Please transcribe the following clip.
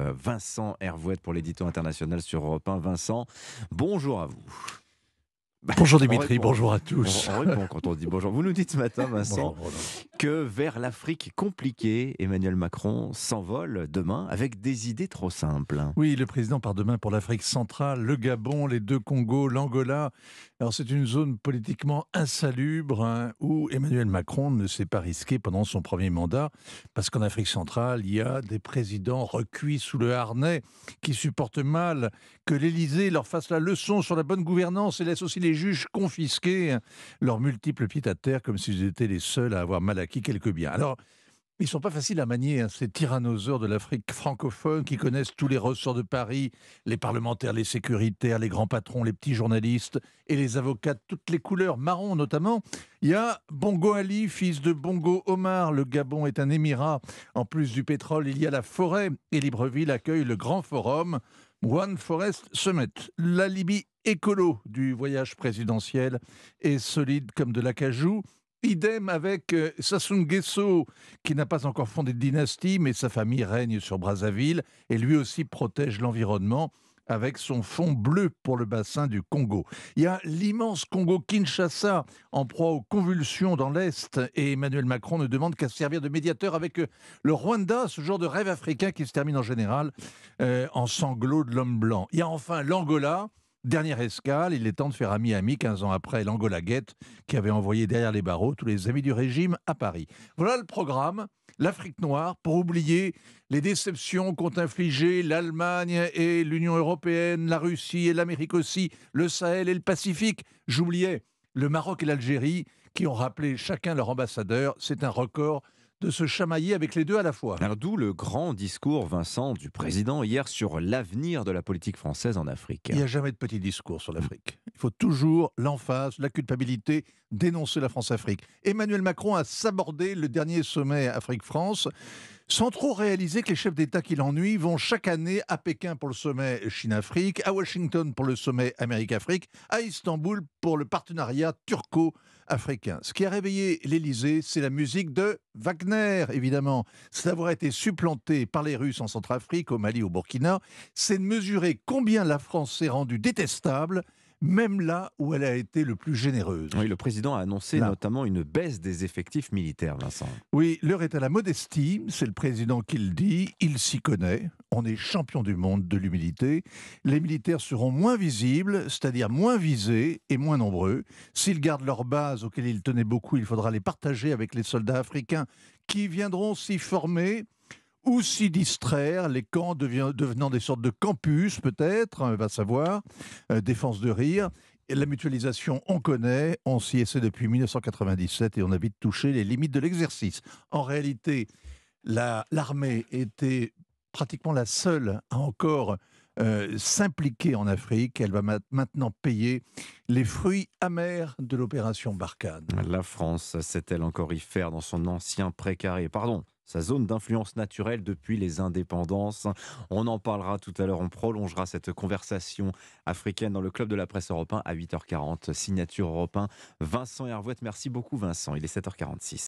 Euh, Vincent Hervouette pour l'édito international sur Europe 1. Vincent, bonjour à vous. Bonjour Dimitri, bonjour à tous. On, répond quand on dit bonjour. Vous nous dites ce matin, Vincent, que vers l'Afrique compliquée, Emmanuel Macron s'envole demain avec des idées trop simples. Oui, le président part demain pour l'Afrique centrale, le Gabon, les deux Congos, l'Angola. Alors c'est une zone politiquement insalubre hein, où Emmanuel Macron ne s'est pas risqué pendant son premier mandat parce qu'en Afrique centrale, il y a des présidents recuits sous le harnais qui supportent mal que l'Élysée leur fasse la leçon sur la bonne gouvernance et laisse aussi les juges confisquer leurs multiples pieds à terre comme s'ils étaient les seuls à avoir mal à acquis quelques biens. Alors, ils sont pas faciles à manier, hein, ces tyrannosaures de l'Afrique francophone qui connaissent tous les ressorts de Paris, les parlementaires, les sécuritaires, les grands patrons, les petits journalistes et les avocats toutes les couleurs, marron notamment. Il y a Bongo Ali, fils de Bongo Omar. Le Gabon est un émirat. En plus du pétrole, il y a la forêt et Libreville accueille le grand forum One Forest Summit. La Libye écolo du voyage présidentiel est solide comme de l'acajou. Idem avec euh, Sassou qui n'a pas encore fondé de dynastie, mais sa famille règne sur Brazzaville et lui aussi protège l'environnement avec son fond bleu pour le bassin du Congo. Il y a l'immense Congo-Kinshasa en proie aux convulsions dans l'Est et Emmanuel Macron ne demande qu'à servir de médiateur avec euh, le Rwanda, ce genre de rêve africain qui se termine en général euh, en sanglots de l'homme blanc. Il y a enfin l'Angola Dernière escale, il est temps de faire ami-ami 15 ans après l'Angola Guette qui avait envoyé derrière les barreaux tous les amis du régime à Paris. Voilà le programme, l'Afrique noire, pour oublier les déceptions qu'ont infligées l'Allemagne et l'Union européenne, la Russie et l'Amérique aussi, le Sahel et le Pacifique. J'oubliais le Maroc et l'Algérie qui ont rappelé chacun leur ambassadeur. C'est un record de se chamailler avec les deux à la fois. Alors d'où le grand discours, Vincent, du président hier sur l'avenir de la politique française en Afrique. Il n'y a jamais de petit discours sur l'Afrique. Il faut toujours l'emphase, la culpabilité, dénoncer la France-Afrique. Emmanuel Macron a sabordé le dernier sommet Afrique-France sans trop réaliser que les chefs d'État qui l'ennuient vont chaque année à Pékin pour le sommet Chine-Afrique, à Washington pour le sommet Amérique-Afrique, à Istanbul pour le partenariat turco-africain. Ce qui a réveillé l'Élysée, c'est la musique de Wagner, évidemment. C'est d'avoir été supplanté par les Russes en Centrafrique, au Mali, au Burkina. C'est de mesurer combien la France s'est rendue détestable même là où elle a été le plus généreuse. Oui, le président a annoncé notamment une baisse des effectifs militaires, Vincent. Oui, l'heure est à la modestie, c'est le président qui le dit, il s'y connaît, on est champion du monde de l'humilité. Les militaires seront moins visibles, c'est-à-dire moins visés et moins nombreux. S'ils gardent leurs bases auxquelles ils tenaient beaucoup, il faudra les partager avec les soldats africains qui viendront s'y former ou s'y distraire, les camps devenant des sortes de campus peut-être, on va savoir, euh, défense de rire. la mutualisation, on connaît, on s'y essaie depuis 1997 et on a vite touché les limites de l'exercice. En réalité, l'armée était pratiquement la seule à encore euh, s'impliquer en Afrique. Elle va maintenant payer les fruits amers de l'opération Barkhane. La France sait-elle encore y faire dans son ancien précaré Pardon, sa zone d'influence naturelle depuis les indépendances. On en parlera tout à l'heure, on prolongera cette conversation africaine dans le club de la presse européen à 8h40, signature européen. Vincent Hervouette, merci beaucoup Vincent, il est 7h46.